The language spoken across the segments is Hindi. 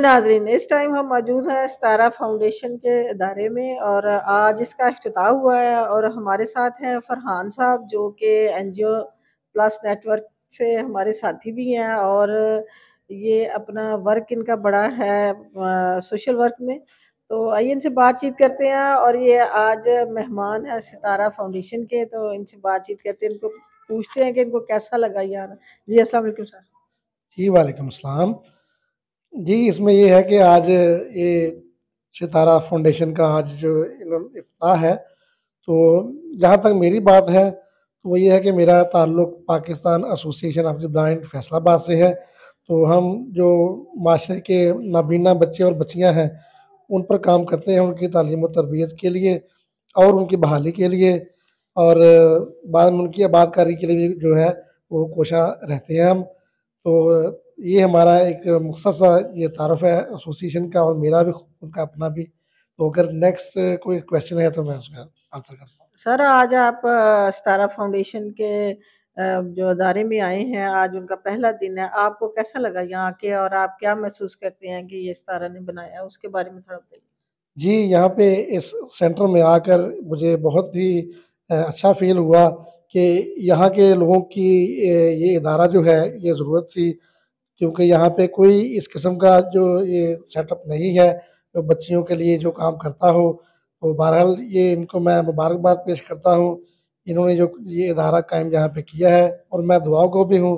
नाजरीन इस टाइम हम मौजूद हैं सतारा फाउंडेशन के अदारे में और आज इसका अफ्तः हुआ है और हमारे साथ हैं फरहान साहब जो कि N G O plus network से हमारे साथी भी हैं और ये अपना वर्क इनका बड़ा है आ, सोशल वर्क में तो आइए इनसे बातचीत करते हैं और ये आज मेहमान है सितारा फाउंडेशन के तो इनसे बातचीत करते हैं इनको पूछते हैं कि इनको कैसा लगा यार जी असल सर जी वालेकुम जी इसमें ये है कि आज ये सितारा फाउंडेशन का आज जो इफ्ताह है तो जहाँ तक मेरी बात है तो वो ये है कि मेरा ताल्लुक़ Pakistan Association of the Blind Faisalabad से है तो हम जो माशरे के नाबीना बच्चे और बच्चियाँ हैं उन पर काम करते हैं उनकी तालीम तरबियत के लिए और उनकी बहाली के लिए और बाद में उनकी आबादकारी के लिए भी जो है वो कोशा रहते हैं हम तो ये हमारा एक मुख्तर सा ये तारफ़ है एसोसिएशन का और मेरा भी खुद का अपना भी तो अगर नेक्स्ट कोई क्वेश्चन है तो मैं उसका आंसर करता हूँ सर आज आप सतारा फाउंडेशन के जो अदारे में आए हैं आज उनका पहला दिन है आपको कैसा लगा यहाँ आके और आप क्या महसूस करते हैं कि ये सतारा ने बनाया है उसके बारे में थोड़ा बताइए जी यहाँ पे इस सेंटर में आकर मुझे बहुत ही अच्छा फील हुआ कि यहाँ के लोगों की ये इदारा जो है ये ज़रूरत थी क्योंकि यहाँ पे कोई इस किस्म का जो ये सेटअप नहीं है जो बच्चियों के लिए जो काम करता हो तो बहरहाल ये इनको मैं मुबारकबाद पेश करता हूँ इन्होंने जो ये इदारा कायम यहाँ पे किया है और मैं दुआ को भी हूँ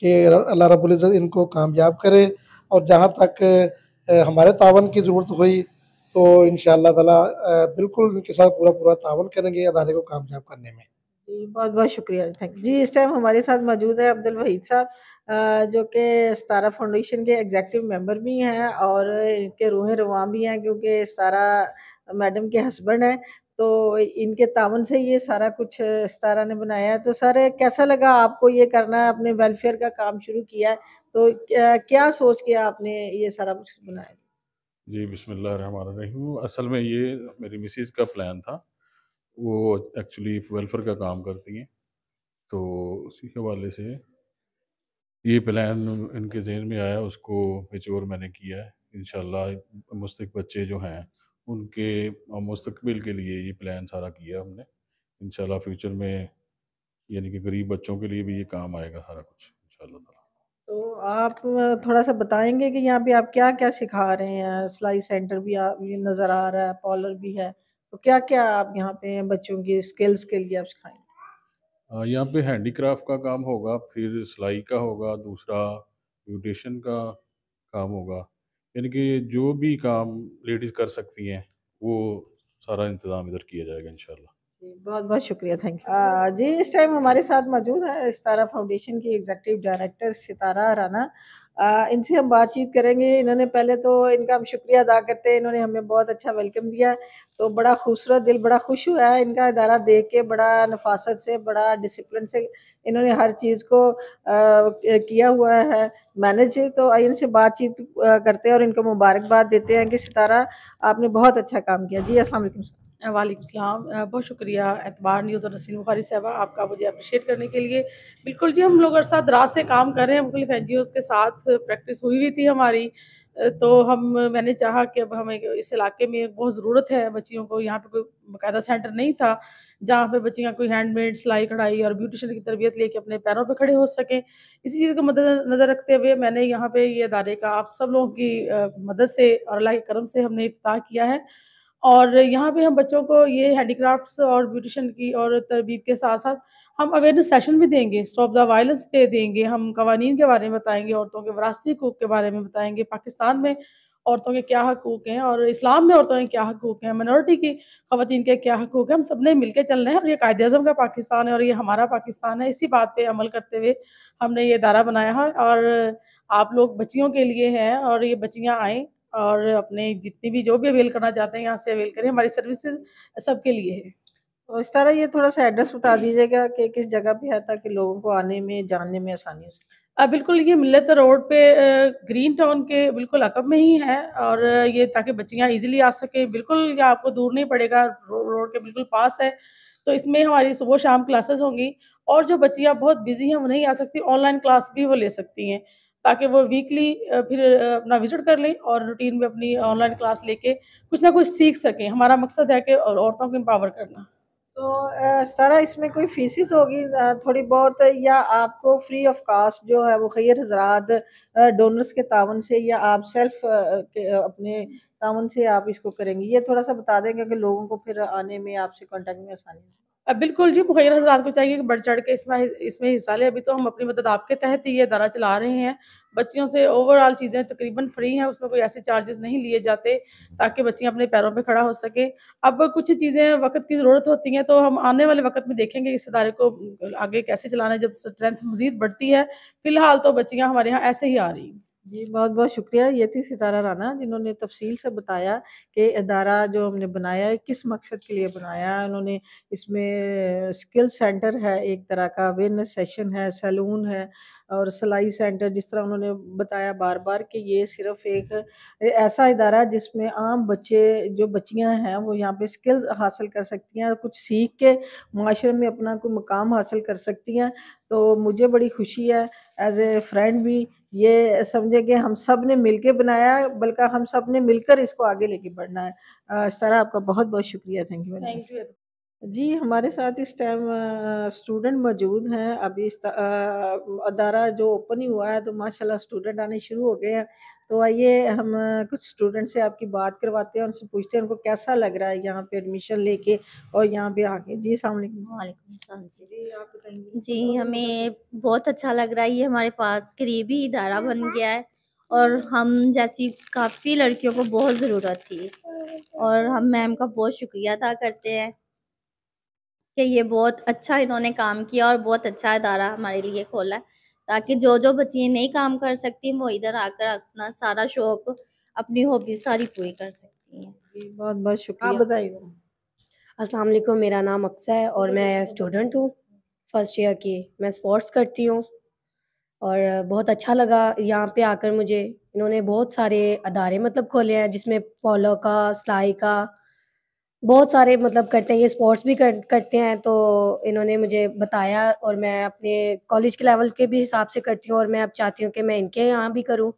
कि अल्लाह रबुल्ज़त इनको कामयाब करे और जहाँ तक हमारे तावन की ज़रूरत हुई तो इन ताला बिल्कुल इनके साथ पूरा पूरा तावन करेंगे अदारे को कामयाब करने में जी बहुत बहुत शुक्रिया थैंक जी इस टाइम हमारे साथ मौजूद है अब्दुल वहीद साहब जो कि सतारा फाउंडेशन के एग्ज़ेक्टिव मेंबर भी हैं और इनके रूहें रवा भी हैं क्योंकि सतारा मैडम के हस्बैंड हैं, तो इनके तावन से ये सारा कुछ सतारा ने बनाया है। तो सर कैसा लगा आपको ये करना अपने वेलफेयर का काम शुरू किया है, तो क्या सोच के आपने ये सारा कुछ बनाया? जी, बिस्मिल्लाहिर्रहमानिर्रहीम। असल में ये मेरी मिसिस का प्लान था। वो एक्चुअली वेलफेयर का काम करती हैं, तो उसी हवाले से ये प्लान इनके ज़हन में आया उसको मेच्योर मैंने किया है इंशाल्लाह मुस्तक बच्चे जो हैं उनके मुस्तबिल के लिए ये प्लान सारा किया हमने इंशाल्लाह फ्यूचर में यानी कि गरीब बच्चों के लिए भी ये काम आएगा सारा कुछ इंशाल्लाह तो आप थोड़ा सा बताएंगे कि यहाँ पे आप क्या क्या सिखा रहे हैं सिलाई सेंटर भी आप नज़र आ रहा है पॉलर भी है तो क्या क्या आप यहाँ पे बच्चों की स्किल्स के लिए आप सिखाएंगे यहाँ पे हैंडीक्राफ्ट का काम होगा फिर सिलाई का होगा दूसरा ब्यूटिशन का काम होगा यानी कि जो भी काम लेडीज़ कर सकती हैं वो सारा इंतज़ाम इधर किया जाएगा इंशाल्लाह बहुत बहुत शुक्रिया थैंक यू जी इस टाइम हमारे साथ मौजूद है सितारा फाउंडेशन की एग्जीक्यूटिव डायरेक्टर सितारा राना आ, इनसे हम बातचीत करेंगे इन्होंने पहले तो इनका हम शुक्रिया अदा करते हैं इन्होंने हमें बहुत अच्छा वेलकम दिया तो बड़ा खूबसूरत दिल बड़ा खुश हुआ है इनका अदारा देख के बड़ा नफासत से बड़ा डिसिप्लिन से इन्होंने हर चीज़ को आ, किया हुआ है मैनेज तो आइए इनसे बातचीत करते हैं और इनको मुबारकबाद देते हैं कि सितारा आपने बहुत अच्छा काम किया जी असल वालेकुम सलाम बहुत शुक्रिया एतबार न्यूज़ और नसीन बुखारी साहबा आपका मुझे अप्रिशिएट करने के लिए बिल्कुल जी हम लोग साथ रात से काम कर रहे हैं मुख्तलिफ एन के साथ प्रैक्टिस हुई हुई थी हमारी तो हम मैंने चाहा कि अब हमें इस इलाके में बहुत ज़रूरत है बच्चियों को यहाँ पे कोई बाकायदा सेंटर नहीं था जहाँ पे बच्चियाँ कोई हैंडमेड सिलाई कढ़ाई और ब्यूटिशन की तरबियत लेके अपने पैरों पे खड़े हो सकें इसी चीज़ को मदद नज़र रखते हुए मैंने यहाँ पे ये अदारे का आप सब लोगों की मदद से और अल्लाह के करम से हमने इफ्ताह किया है और यहाँ पे हम बच्चों को ये हैंडीक्राफ्ट्स और ब्यूटिशन की और तरबीत के साथ साथ हम अवेयरनेस सेशन भी देंगे स्टॉप द वायलेंस पे देंगे हम कवानीन के बारे में बताएंगे औरतों के वरासती हकूक के बारे में बताएंगे पाकिस्तान में औरतों के क्या हकूक़ हैं और इस्लाम में औरतों के क्या हकूक़ हैं मिनोरिटी की खातन के क्या हकूक़ हैं हम सब ने मिल के चल रहे हैं और ये कायद अजम का पाकिस्तान है और ये हमारा पाकिस्तान है इसी बात पर अमल करते हुए हमने ये इदारा बनाया है और आप लोग बच्चियों के लिए हैं और ये बच्चियाँ आएँ और अपने जितनी भी जो भी अवेल करना चाहते हैं यहाँ से अवेल करें हमारी सर्विसेज सबके लिए है तो इस तरह ये थोड़ा सा एड्रेस बता दीजिएगा कि किस जगह पे है ताकि लोगों को आने में जानने में आसानी हो सके बिल्कुल ये मिलत रोड पे ग्रीन टाउन के बिल्कुल अकब में ही है और ये ताकि बच्चियाँ इजीली आ सके बिल्कुल ये आपको दूर नहीं पड़ेगा रोड के बिल्कुल पास है तो इसमें हमारी सुबह शाम क्लासेस होंगी और जो बच्चियाँ बहुत बिजी हैं वो नहीं आ सकती ऑनलाइन क्लास भी वो ले सकती हैं ताकि वो वीकली फिर अपना विजिट कर लें और रूटीन में अपनी ऑनलाइन क्लास लेके कुछ ना कुछ सीख सकें हमारा मकसद है कि और औरतों को एम्पावर करना तो सारा इसमें कोई फीसिस होगी थोड़ी बहुत या आपको फ्री ऑफ कास्ट जो है वो खैर हजरात डोनर्स के तावन से या आप सेल्फ के अपने तावन से आप इसको करेंगे ये थोड़ा सा बता दें क्योंकि लोगों को फिर आने में आपसे कॉन्टेक्ट में आसानी अब बिल्कुल जी मुखैर हजरात को चाहिए कि बढ़ चढ़ के इसमें इसमें हिस्सा ले अभी तो हम अपनी मदद आपके तहत ही ये इदारा चला रहे हैं बच्चियों से ओवरऑल चीज़ें तकरीबन फ्री हैं उसमें कोई ऐसे चार्जेस नहीं लिए जाते ताकि बच्चियाँ अपने पैरों पे खड़ा हो सके अब कुछ चीज़ें वक्त की ज़रूरत होती हैं तो हम आने वाले वक्त में देखेंगे इस इदारे को आगे कैसे चलाना जब स्ट्रेंथ मज़ीद बढ़ती है फ़िलहाल तो बच्चियाँ हमारे यहाँ ऐसे ही आ रही हैं जी बहुत बहुत शुक्रिया ये थी सितारा राना जिन्होंने तफसील से बताया कि अदारा जो हमने बनाया है किस मकसद के लिए बनाया उन्होंने इसमें स्किल सेंटर है एक तरह का अवेयरनेस सेशन है सैलून है और सिलाई सेंटर जिस तरह उन्होंने बताया बार बार कि ये सिर्फ एक ऐसा इदारा जिसमें आम बच्चे जो बच्चियां हैं वो यहाँ पे स्किल हासिल कर सकती हैं कुछ सीख के माशरे में अपना कोई मकाम हासिल कर सकती हैं तो मुझे बड़ी खुशी है एज ए फ्रेंड भी ये समझे कि हम सब ने मिल बनाया बल्कि हम सब ने मिलकर इसको आगे लेके बढ़ना है इस तरह आपका बहुत बहुत शुक्रिया थैंक यू थैंक यू जी, हमारे साथ इस टाइम स्टूडेंट मौजूद हैं। अभी इस अदारा जो ओपन ही हुआ है, तो माशाल्लाह स्टूडेंट आने शुरू हो गए हैं। तो आइए हम कुछ स्टूडेंट से आपकी बात करवाते हैं, उनसे पूछते हैं उनको कैसा लग रहा है यहाँ पे एडमिशन लेके और यहाँ पे आके? जी, सामने जी। आप जी, हमें बहुत अच्छा लग रहा है ये हमारे पास करीबी इदारा हम्म। बन गया है और हम जैसी काफ़ी लड़कियों को बहुत ज़रूरत थी और हम मैम का बहुत शुक्रिया अदा करते हैं। कि ये बहुत अच्छा इन्होंने काम किया और बहुत अच्छा अदारा हमारे लिए खोला है ताकि जो जो बच्चियाँ नहीं काम कर सकती वो इधर आकर अपना सारा शौक अपनी हॉबी सारी पूरी कर सकती हैं बहुत बहुत शुक्रिया आप बताइए मेरा नाम अक्सा है और मैं स्टूडेंट हूँ फर्स्ट ईयर की मैं स्पोर्ट्स करती हूँ और बहुत अच्छा लगा यहाँ पे आकर मुझे इन्होंने बहुत सारे अदारे मतलब खोले हैं जिसमें फॉलो का सिलाई का बहुत सारे मतलब करते हैं ये स्पोर्ट्स भी कर, करते हैं तो इन्होंने मुझे बताया और मैं अपने कॉलेज के लेवल के भी हिसाब से करती हूँ और मैं अब चाहती हूँ कि मैं इनके यहाँ भी करूँ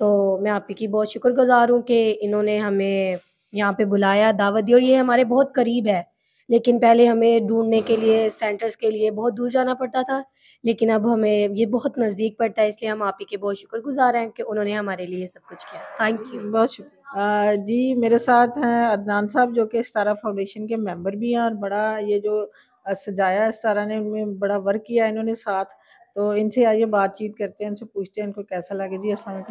तो मैं आप ही की बहुत शुक्रगुजार हूँ कि इन्होंने हमें यहाँ पे बुलाया दावत दी और ये हमारे बहुत करीब है लेकिन पहले हमें ढूंढने के लिए सेंटर्स के लिए बहुत दूर जाना पड़ता था लेकिन अब हमें ये बहुत नज़दीक पड़ता है इसलिए हम आप ही के बहुत शुक्रगुजार हैं कि उन्होंने हमारे लिए सब कुछ किया थैंक यू बहुत शुक्रिया जी मेरे साथ हैं अदनान साहब जो कि इस्तारा फाउंडेशन के मेंबर भी हैं और बड़ा ये जो सजाया इस्तारा ने में बड़ा वर्क किया इन्होंने साथ तो इनसे आइए बातचीत करते हैं इनसे पूछते हैं इनको कैसा लगे जी असल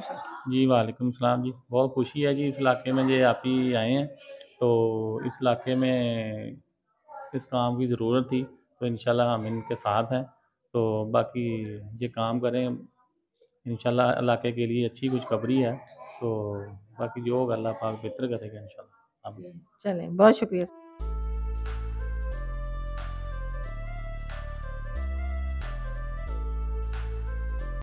जी वालेकुम सलाम जी बहुत खुशी है जी इस इलाके में जो आप ही आए हैं तो इस इलाके में इस काम की ज़रूरत थी तो इन हम इनके साथ हैं तो बाकी ये काम करें इन इलाके के लिए अच्छी खबरी है तो बाकी जो होगा अल्लाह पाक बेहतर करेगा इंशाल्लाह चलें बहुत शुक्रिया